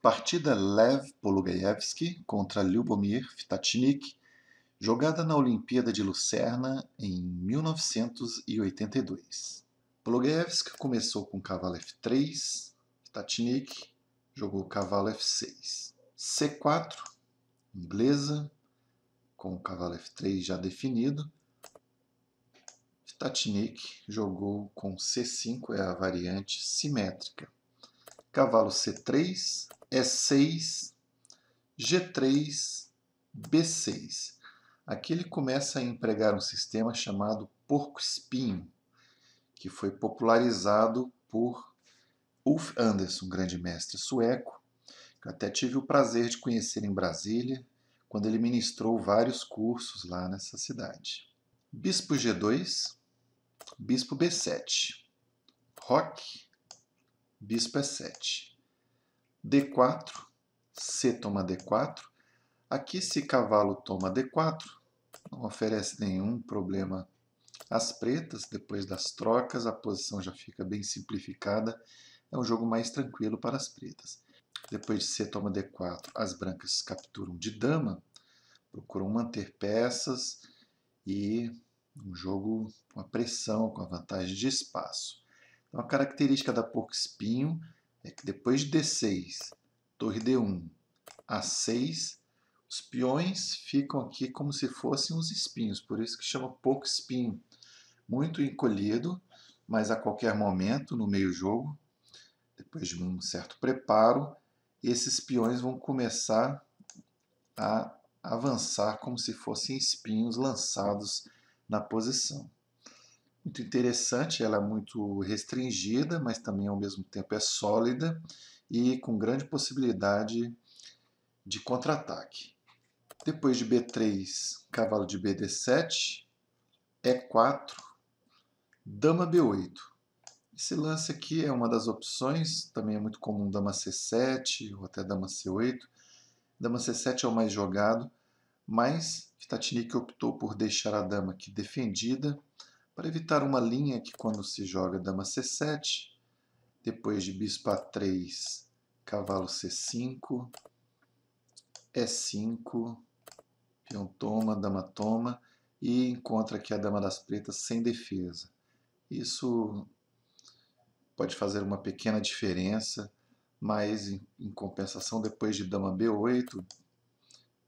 Partida Lev Pologaevski contra Lyubomir Ftatchnik, jogada na Olimpíada de Lucerna em 1982. Pologaevski começou com cavalo f3, Ftatchnik jogou cavalo f6. c4, inglesa, com o cavalo f3 já definido. Ftatchnik jogou com c5, é a variante simétrica. Cavalo c3, e6, G3, B6. Aqui ele começa a empregar um sistema chamado porco-espinho, que foi popularizado por Ulf Andersson, grande mestre sueco, que eu até tive o prazer de conhecer em Brasília, quando ele ministrou vários cursos lá nessa cidade. Bispo G2, Bispo B7, Roque, Bispo é E7. D4, C toma D4. Aqui, se cavalo toma D4, não oferece nenhum problema às pretas. Depois das trocas, a posição já fica bem simplificada. É um jogo mais tranquilo para as pretas. Depois de C toma D4, as brancas capturam de dama, procuram manter peças e um jogo com a pressão, com a vantagem de espaço. Então, a característica da porco-espinho é que depois de D6, torre D1, A6, os peões ficam aqui como se fossem os espinhos, por isso que chama pouco espinho. Muito encolhido, mas a qualquer momento, no meio jogo, depois de um certo preparo, esses peões vão começar a avançar como se fossem espinhos lançados na posição muito interessante, ela é muito restringida, mas também ao mesmo tempo é sólida e com grande possibilidade de contra-ataque. Depois de B3, cavalo de BD7, E4, dama B8. Esse lance aqui é uma das opções, também é muito comum dama C7 ou até dama C8. Dama C7 é o mais jogado, mas Statnik optou por deixar a dama aqui defendida para evitar uma linha que quando se joga dama c7, depois de bispo a3, cavalo c5, e5, é peão toma, dama toma, e encontra aqui a dama das pretas sem defesa. Isso pode fazer uma pequena diferença, mas em compensação, depois de dama b8,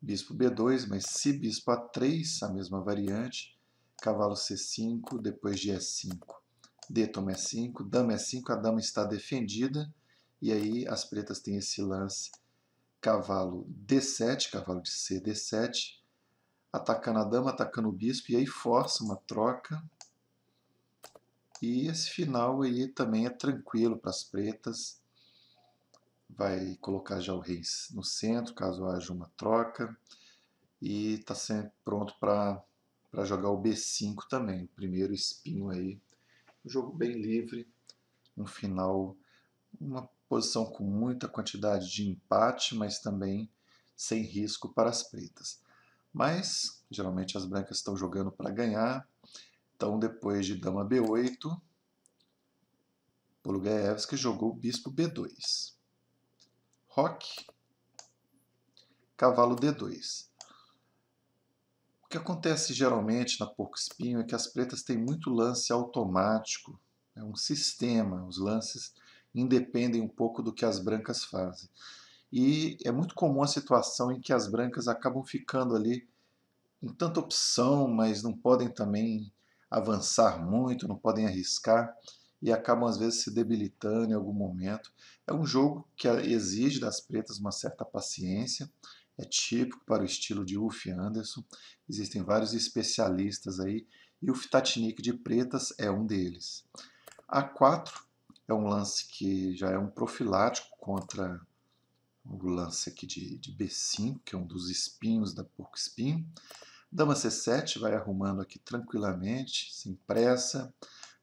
bispo b2, mas se bispo a3, a mesma variante, cavalo c5, depois de e5, d toma e5, dama e5, a dama está defendida, e aí as pretas têm esse lance, cavalo d7, cavalo de c, d7, atacando a dama, atacando o bispo, e aí força uma troca, e esse final aí também é tranquilo para as pretas, vai colocar já o rei no centro, caso haja uma troca, e está sempre pronto para para jogar o B5 também. O primeiro espinho aí. Um jogo bem livre, um final, uma posição com muita quantidade de empate, mas também sem risco para as pretas. Mas geralmente as brancas estão jogando para ganhar. Então depois de dama B8, Polugaevski jogou bispo B2. Roque, cavalo D2. O que acontece geralmente na porco espinho é que as pretas têm muito lance automático, é um sistema, os lances independem um pouco do que as brancas fazem. E é muito comum a situação em que as brancas acabam ficando ali em tanta opção, mas não podem também avançar muito, não podem arriscar e acabam às vezes se debilitando em algum momento. É um jogo que exige das pretas uma certa paciência, é típico para o estilo de Ulf Anderson. Existem vários especialistas aí e o Fitatnik de pretas é um deles. A4 é um lance que já é um profilático contra o lance aqui de, de B5, que é um dos espinhos da porco espinho. Dama C7 vai arrumando aqui tranquilamente, sem pressa.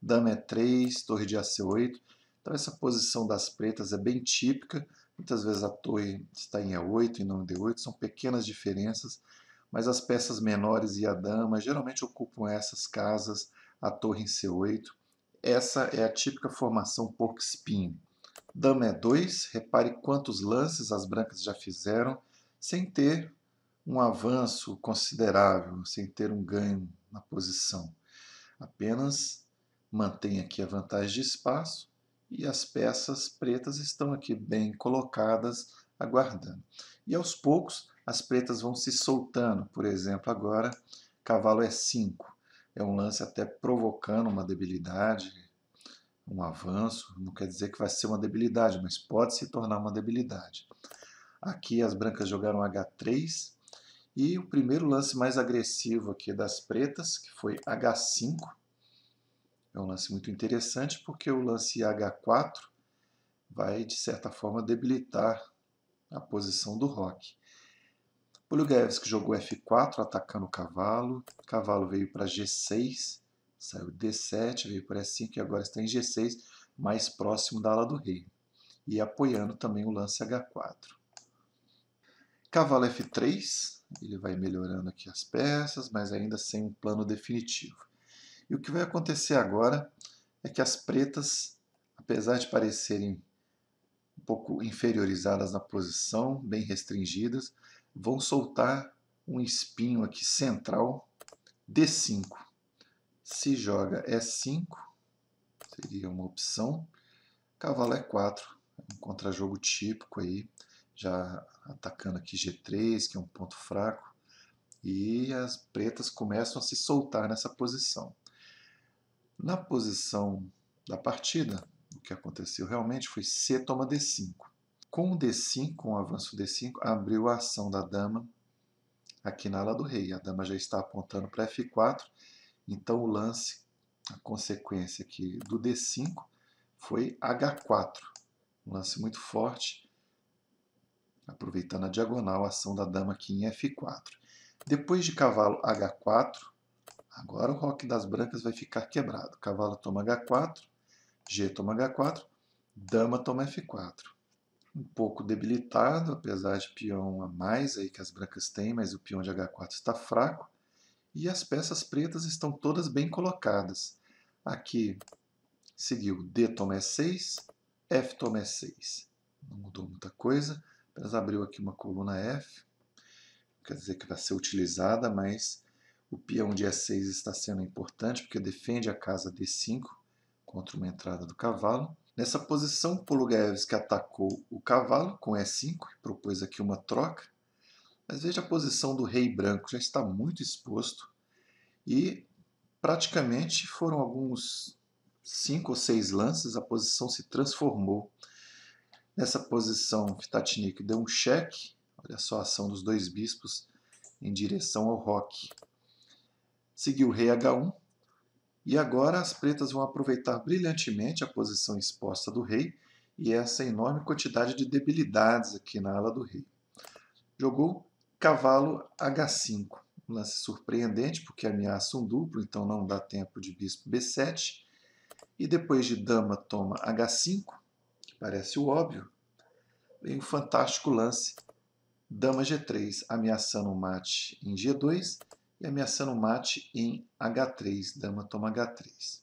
Dama E3, é torre de A8. Então essa posição das pretas é bem típica Muitas vezes a torre está em E8 em nome de 8 são pequenas diferenças, mas as peças menores e a dama geralmente ocupam essas casas, a torre em C8. Essa é a típica formação porco espinho. Dama E2, é repare quantos lances as brancas já fizeram, sem ter um avanço considerável, sem ter um ganho na posição. Apenas mantém aqui a vantagem de espaço e as peças pretas estão aqui bem colocadas, aguardando. E aos poucos as pretas vão se soltando, por exemplo, agora cavalo é 5. É um lance até provocando uma debilidade, um avanço, não quer dizer que vai ser uma debilidade, mas pode se tornar uma debilidade. Aqui as brancas jogaram H3 e o primeiro lance mais agressivo aqui das pretas, que foi H5, é um lance muito interessante porque o lance H4 vai, de certa forma, debilitar a posição do rock. Polugaevski jogou F4, atacando o cavalo. O cavalo veio para G6, saiu D7, veio para E5 e agora está em G6, mais próximo da ala do rei. E apoiando também o lance H4. Cavalo F3, ele vai melhorando aqui as peças, mas ainda sem um plano definitivo. E o que vai acontecer agora é que as pretas, apesar de parecerem um pouco inferiorizadas na posição, bem restringidas, vão soltar um espinho aqui central, D5. Se joga E5, seria uma opção. Cavalo E4, um contra-jogo típico aí, já atacando aqui G3, que é um ponto fraco. E as pretas começam a se soltar nessa posição. Na posição da partida, o que aconteceu realmente foi C toma D5. Com o D5, com o avanço D5, abriu a ação da dama aqui na ala do rei. A dama já está apontando para F4, então o lance, a consequência aqui do D5 foi H4. Um lance muito forte, aproveitando a diagonal, a ação da dama aqui em F4. Depois de cavalo H4, Agora o roque das brancas vai ficar quebrado. Cavalo toma H4, G toma H4, dama toma F4. Um pouco debilitado, apesar de peão a mais aí que as brancas têm, mas o peão de H4 está fraco. E as peças pretas estão todas bem colocadas. Aqui seguiu D toma E6, F toma E6. Não mudou muita coisa, apenas abriu aqui uma coluna F. Quer dizer que vai ser utilizada, mas o peão de E6 está sendo importante porque defende a casa D5 contra uma entrada do cavalo. Nessa posição, Polugaevski atacou o cavalo com E5 e propôs aqui uma troca. Mas veja a posição do rei branco, já está muito exposto. E praticamente foram alguns cinco ou seis lances, a posição se transformou. Nessa posição, Vitatinik deu um cheque, olha só a ação dos dois bispos em direção ao roque seguiu rei H1, e agora as pretas vão aproveitar brilhantemente a posição exposta do rei e essa enorme quantidade de debilidades aqui na ala do rei. Jogou cavalo H5, um lance surpreendente porque ameaça um duplo, então não dá tempo de bispo B7. E depois de dama toma H5, que parece o óbvio, vem o um fantástico lance dama G3, ameaçando o um mate em G2 e ameaçando o mate em H3, dama toma H3.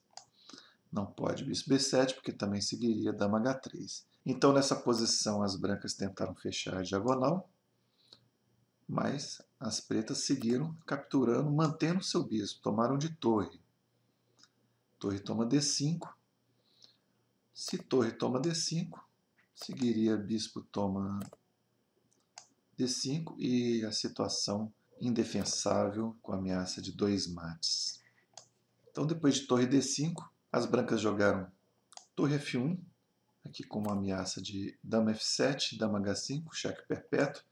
Não pode bispo B7, porque também seguiria dama H3. Então, nessa posição, as brancas tentaram fechar a diagonal, mas as pretas seguiram capturando, mantendo seu bispo, tomaram de torre. Torre toma D5. Se torre toma D5, seguiria bispo toma D5 e a situação indefensável com ameaça de dois mates. Então, depois de torre d5, as brancas jogaram torre f1, aqui com uma ameaça de dama f7, dama h5, cheque perpétuo,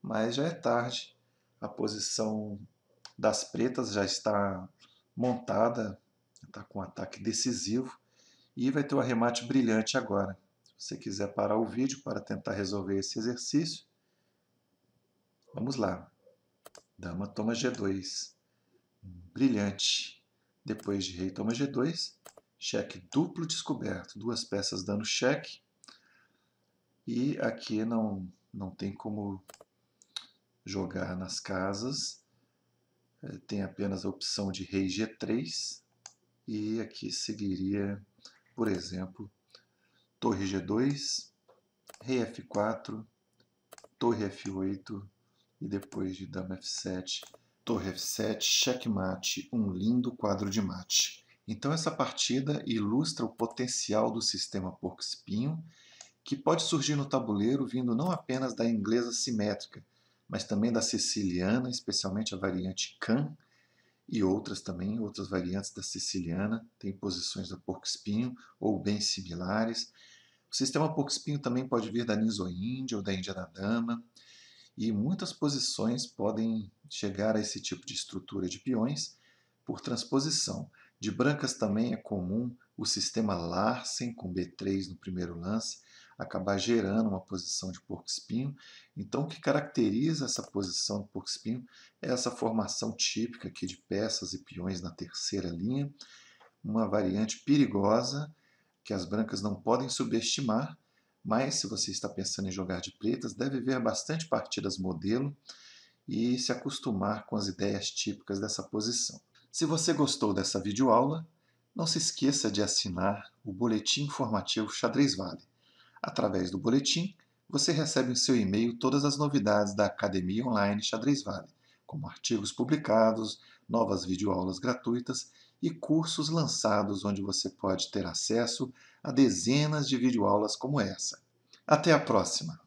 mas já é tarde, a posição das pretas já está montada, está com um ataque decisivo e vai ter um arremate brilhante agora. Se você quiser parar o vídeo para tentar resolver esse exercício, vamos lá. Dama toma G2. Brilhante. Depois de rei toma G2, cheque duplo descoberto. Duas peças dando cheque. E aqui não, não tem como jogar nas casas. É, tem apenas a opção de rei G3. E aqui seguiria, por exemplo, torre G2, rei F4, torre F8, e depois de dama f7, torre f7, checkmate, um lindo quadro de mate. Então essa partida ilustra o potencial do sistema porco-espinho, que pode surgir no tabuleiro vindo não apenas da inglesa simétrica, mas também da siciliana, especialmente a variante can, e outras também, outras variantes da siciliana, tem posições da porco-espinho ou bem similares. O sistema porco-espinho também pode vir da ninzo-índia ou da índia da dama. E muitas posições podem chegar a esse tipo de estrutura de peões por transposição. De brancas também é comum o sistema Larsen com B3 no primeiro lance acabar gerando uma posição de porco-espinho. Então, o que caracteriza essa posição do porco-espinho é essa formação típica aqui de peças e peões na terceira linha, uma variante perigosa que as brancas não podem subestimar, mas se você está pensando em jogar de pretas, deve ver bastante partidas modelo e se acostumar com as ideias típicas dessa posição. Se você gostou dessa videoaula, não se esqueça de assinar o Boletim Informativo Xadrez Vale. Através do boletim, você recebe em seu e-mail todas as novidades da Academia Online Xadrez Vale, como artigos publicados, novas videoaulas gratuitas e cursos lançados onde você pode ter acesso a dezenas de videoaulas como essa. Até a próxima!